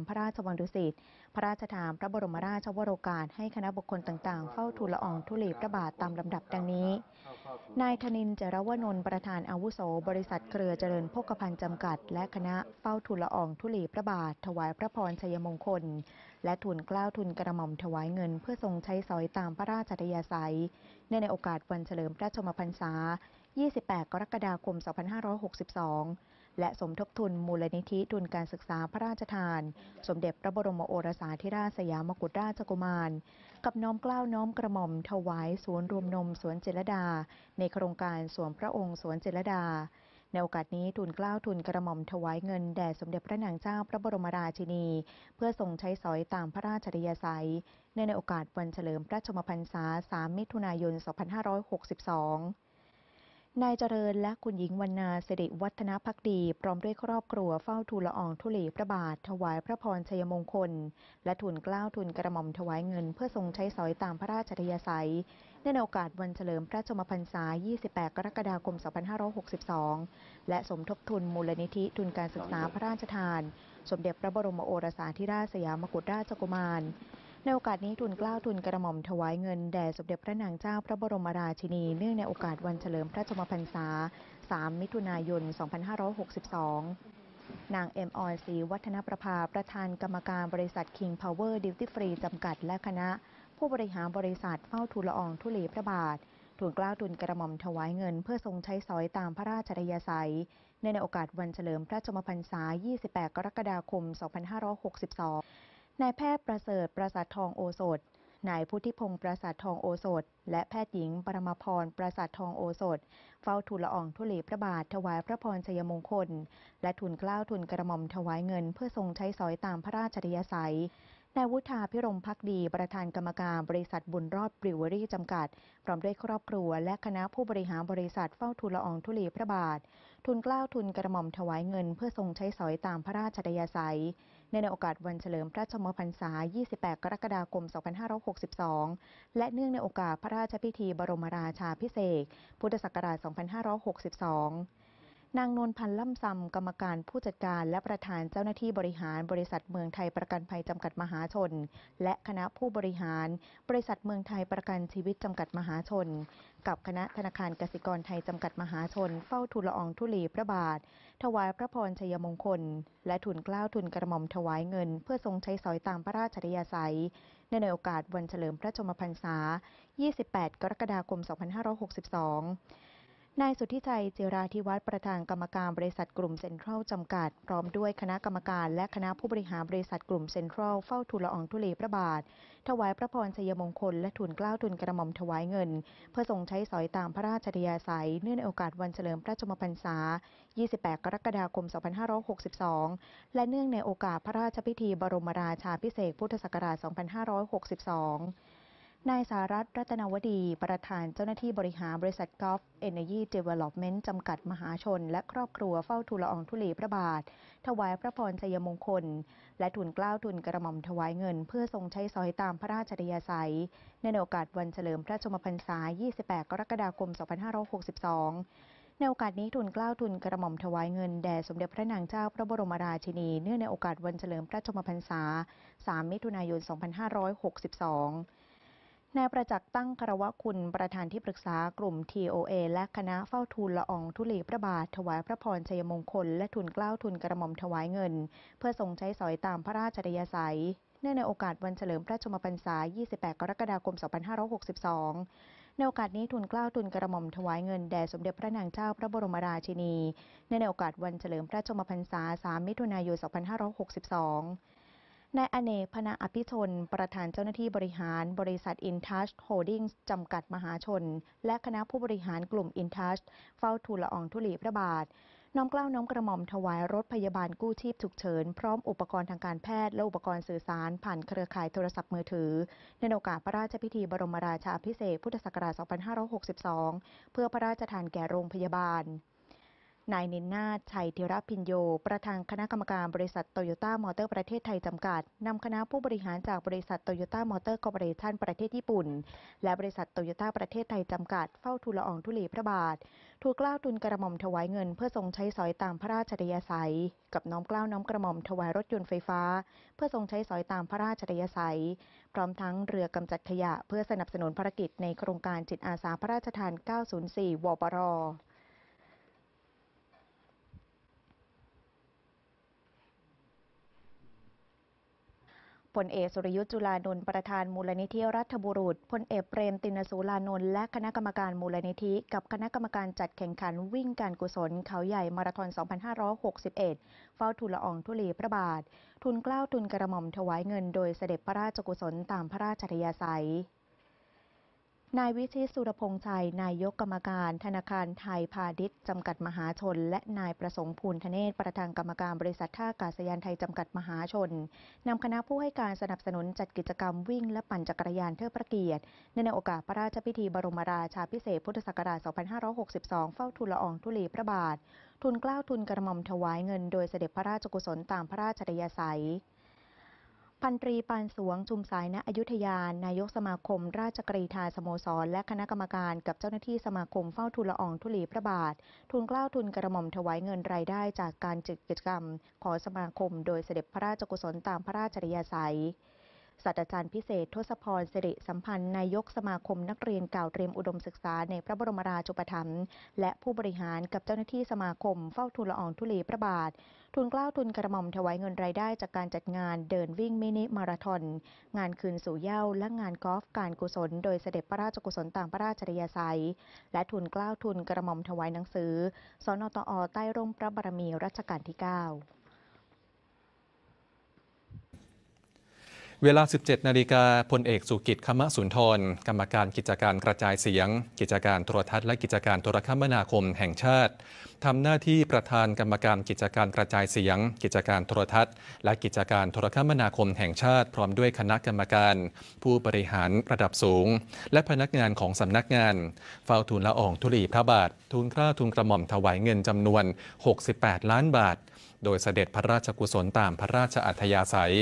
ามพระราชวังดุสิตพระราชทาน พระบรมราชวโรกาสให้คณะบุคคลต่างๆ เฝ้าทูลละอองธุลีพระบาทตามลำดับดังนี้ นายธนินเจรวนนท์ประธานอาวุโส บริษัทเครือเจริญพกพันจำกัด และคณะเฝ้าทูลละอองธุลีพระบาท ถวายพระพรชัยมงคล และทุนกล้าวทุนกระหม่อมถวายเงินเพื่อทรงใช้สอยตามพระราชธยาศัยเนในโอกาสวันเฉลิมพระชนมพรรษา 28 กรกฎาคม 2562และสมทบทุนมูลนิธิทุนการศึกษาพระราชทาน สมเด็จพระบรมโอรสาธิราชสยามกุฎราชกุมารกับน้อมกล้าน้อมกระหม่อมถวายสวนรวมนมสวนเจรดา ในโครงการสวนพระองค์สวนเจรดาในโอกาสนี้ทุนกล้าวทุนกระหม่อมถวายเงินแด่สมเด็จพระนางเจ้าพระบรมราชินี เพื่อทรงใช้สอยตามพระราชริยสัยในโอกาสวันเฉลิมพระชมพรรษา3มิถุนายน2562นายเจริญและคุณหญิงวรรณาสด็ิวัฒนพักดี พร้อมด้วยครอบครัวเฝ้าทูลละอองธุลีพระบาทถวายพระพรชัยมงคลและทุนกล้าวทุนกระหม่อมถวายเงินเพื่อทรงใช้สอยตามพระราชธยาศัยในโอกาสวันเฉลิมพระชมพรรษา 28 กรกฎาคม 2562 และสมทบทุนมูลนิธิทุนการศึกษาพระราชทาน สมเด็จพระบรมโอรสาธิราชสยามกุฎราชกุมารในโอกาสนี้ทุนกล้าวทุนกระหม่อมถวายเงินแด่สมเด็จพระนางเจ้าพระบรมราชินี เนื่องในโอกาสวันเฉลิมพระชมพรรษา 3 มิถุนายน 2562 นางเอ็มออนสีวัฒนประภา ประธานกรรมการบริษัท King Power Duty Free จำกัดและคณะ ผู้บริหารบริษัทเฝ้าทูลละอองทุลีพระบาท ทูลกล้าวทูลกระหม่อมถวายเงินเพื่อทรงใช้สอยตามพระราชดยาศัย ในโอกาสวันเฉลิมพระชมพรรษา 28 กรกฎาคม 2562นายแพทย์ประเสริฐประสาททองโอสถนายพุทธิพงศ์ประสาททองโอสถ และแพทย์หญิงปรมาพรประสาททองโอสถ เฝ้าทูลละอองธุลีพระบาทถวายพระพรชัยมงคล และทุนกล้าวทุนกระหม่อมถวายเงินเพื่อทรงใช้สอยตามพระราชริยสัยนายวุฒาพิรมพักดี ประธานกรรมการบริษัทบุญรอดบริวเวอรี่จำกัดพร้อมด้วยครอบครัวและคณะผู้บริหารบริษัทเฝ้าทูลละอองธุลีพระบาททุนกล้าวทุนกระหม่อมถวายเงินเพื่อทรงใช้สอยตามพระราชดยาศัยในโอกาสวันเฉลิมพระชมพรรษา 28 กรกฎาคม 2562 และเนื่องในโอกาสพระราชพิธี บรมราชาพิเศษ พุทธศักราช 2562 นางนนพันธ์ล่ำซำ กรรมการผู้จัดการ และประธานเจ้าหน้าที่บริหารบริษัทเมืองไทยประกันภัย จำกัดมหาชน และคณะผู้บริหาร บริษัทเมืองไทยประกันชีวิตจำกัดมหาชน กับคณะธนาคารกสิกรไทยจำกัดมหาชน เฝ้าทูลละอองธุลีพระบาทถวายพระพรชัยมงคล และทุนกล้าวทุนกระหม่อมถวายเงิน เพื่อทรงใช้สอยตามพระราชริยาศัย ในโอกาสวันเฉลิมพระชมพรรษา 28 กรกฎาคม 2562นายสุทธิชัยเจราธิวัฒน์ประธานกรรมการบริษัทกลุ่มเซ็นทรัลจำกัด พร้อมด้วยคณะกรรมการและคณะผู้บริหารบริษัทกลุ่มเซ็นทรัลเฝ้าทูลละอองทุเลีพระบาท ถวายพระพรชัยมงคลและทุนกล้าวทุนกระหม่อมถวายเงิน เพื่อส่งใช้สอยตามพระราชดิยาสัย เนื่องในโอกาสวันเฉลิมพระชมพรรษา 28 กรกฎาคม 2562 และเนื่องในโอกาสพระราชพิธีบรมราชาพิเศษพุทธศักราช 2562นายสารัตรัตนวดี ประธานเจ้าหน้าที่บริหารบริษัทกอล์ฟเอเนจีเดเวล็อปเมนต์จำกัดมหาชน และครอบครัวเฝ้าทูลอองธุลีพระบาทถวายพระพรชัยมงคล และทุนกล้าวทุนกระหม่อมถวายเงิน เพื่อทรงใช้สอยตามพระราชดยาศัย ในโอกาสวันเฉลิมพระชมพรรษา 28 กรกฎาคม 2562 ในโอกาสนี้ทุนกล้าวทุนกระหม่อมถวายเงินแด่สมเด็จพระนางเจ้าพระบรมราชินีเนื่องในโอกาสวันเฉลิมพระชมพรรษา 3 มิถุนายน 2562นายประจักษ์ตั้งคารวะคุณประธานที่ปรึกษากลุ่ม TOA และคณะเฝ้าทูลละอองทุลีพระบาทถวายพระพรชัยมงคลและทุนกล้าวทุนกระหม่อมถวายเงินเพื่อทรงใช้สอยตามพระราชดยสัยเนื่องในโอกาสวันเฉลิมพระชมพรรษา 28 กรกฎาคม 2562 ในโอกาสนี้ทุนกล้าวทุนกระหม่อมถวายเงินแด่สมเด็จพระนางเจ้าพระบรมราชินีเนื่องในโอกาสวันเฉลิมพระชมพรรษา3มิถุนายน 2562นายอเนกพนาอภิชน ประธานเจ้าหน้าที่บริหาร บริษัทอินทัชโฮดิ้งจำกัดมหาชน และคณะผู้บริหารกลุ่มอินทัชเฝ้าทูลละอองธุลีพระบาทน้อมเกล้าน้อมกระหม่อมถวายรถพยาบาลกู้ชีพฉุกเฉิน พร้อมอุปกรณ์ทางการแพทย์และอุปกรณ์สื่อสาร ผ่านเครือข่ายโทรศัพท์มือถือ ในโอกาสพระราชพิธีบรมราชาภิเษกพุทธศักราช 2562 เพื่อพระราชทานแก่โรงพยาบาลนายนินนาชัยธิรพินโย ประธานคณะกรรมการบริษัทโตโยต้ามอเตอร์ ประเทศไทยจำกัดนำคณะผู้บริหารจากบริษัทโตโยต้ามอเตอร์คอร์ปอเรชั่นประเทศญี่ปุ่นและบริษัทโตโยต้าประเทศไทยจำกัดเฝ้าทูลละอองธุลีพระบาททูลกล้าวทุนกระหม่อมถวายเงินเพื่อทรงใช้สอยตามพระราชดยสัยกับน้อมกล้าวน้อมกระหม่อมถวายรถยนต์ไฟฟ้าเพื่อทรงใช้สอยตามพระราชดยสัยพร้อมทั้งเรือกำจัดขยะเพื่อสนับสนุนภารกิจในโครงการจิตอาสาพระราชทาน 904 วปรพลเอกสุริยุจุลานนท์ประธานมูลนิธิรัฐบุรุษ พลเอกเปรมตินสุลานนท์และคณะกรรมการมูลนิธิ กับคณะกรรมการจัดแข่งขันวิ่งการกุศล เขาใหญ่มาราธอน 2561 เฝ้าทูลละอองทุลี พระบาท ทุนเกล้าทุนกระหม่อมถวายเงินโดยเสด็จพระราชกุศลตามพระราชธยาศัยนายวิชิตสุรพงษ์ชัย นายกกรรมการธนาคารไทยพาณิชย์จำกัดมหาชน และนายประสงค์ภูลทเนศประธานกรรมการบริษัท ท่าอากาศยานไทยจำกัดมหาชน นำคณะผู้ให้การสนับสนุนจัดกิจกรรมวิ่งและปั่นจักรยานเทิดพระเกียรติในโอกาสพระราชพิธีบรมราชาพิเศษพุทธศักราช 2562 เฝ้าทูลละอองธุลีพระบาททุนกล้าวทุนกระหม่อมถวายเงินโดยเสด็จพระราชกุศลตามพระราชดยาศัยพันตรีปานสวง ชุมสาย ณอยุธยาน นายกสมาคม ราชกรีธาสโมสรและคณะกรรมการกับเจ้าหน้าที่สมาคมเฝ้าทุลละอองทุลีพระบาท ทุนกล้าวทุนกระหม่อมถวายเงินรายได้จากการจัดกิจกรรม ขอสมาคมโดยเสด็จพระราชกุศล ตามพระราชจริยาสัยศาสตราจารย์พิเศษทศพรสิริสัมพันธ์นายกสมาคมนักเรียนเก่าเตรียมอุดมศึกษาในพระบรมราชูปถัมภ์และผู้บริหารกับเจ้าหน้าที่สมาคมเฝ้าทูลละอองธุลีพระบาท ทุนกล้าวทุนกระหม่อมถวายเงินรายได้จากการจัดงานเดินวิ่งมินิมาราทอนงานคืนสู่เย้าและงานกอล์ฟการกุศล โดยเสด็จพระราชกุศลต่างพระราชริยาสัย และทุนกล้าวทุนกระหม่อมถวายหนังสือสนตอใต้ร่มพระบารมีรัชกาลที่9เวลา 17 นาฬิกาพลเอกสุกิจคมะสุนทร กรรมการกิจการกระจายเสียง กิจการโทรทัศน์ และกิจการโทรคมนาคมแห่งชาติ ทำหน้าที่ประธานกรรมการกิจการกระจายเสียง กิจการโทรทัศน์ และกิจการโทรคมนาคมแห่งชาติพร้อมด้วยคณะกรรมการ ผู้บริหารระดับสูง และพนักงานของสำนักงานเฝ้าทูลละอองธุลีพระบาททูลกล้าทูลกระหม่อมถวายเงินจำนวน 68 ล้านบาท โดยเสด็จพระราชกุศลตามพระราชอัธยาศัย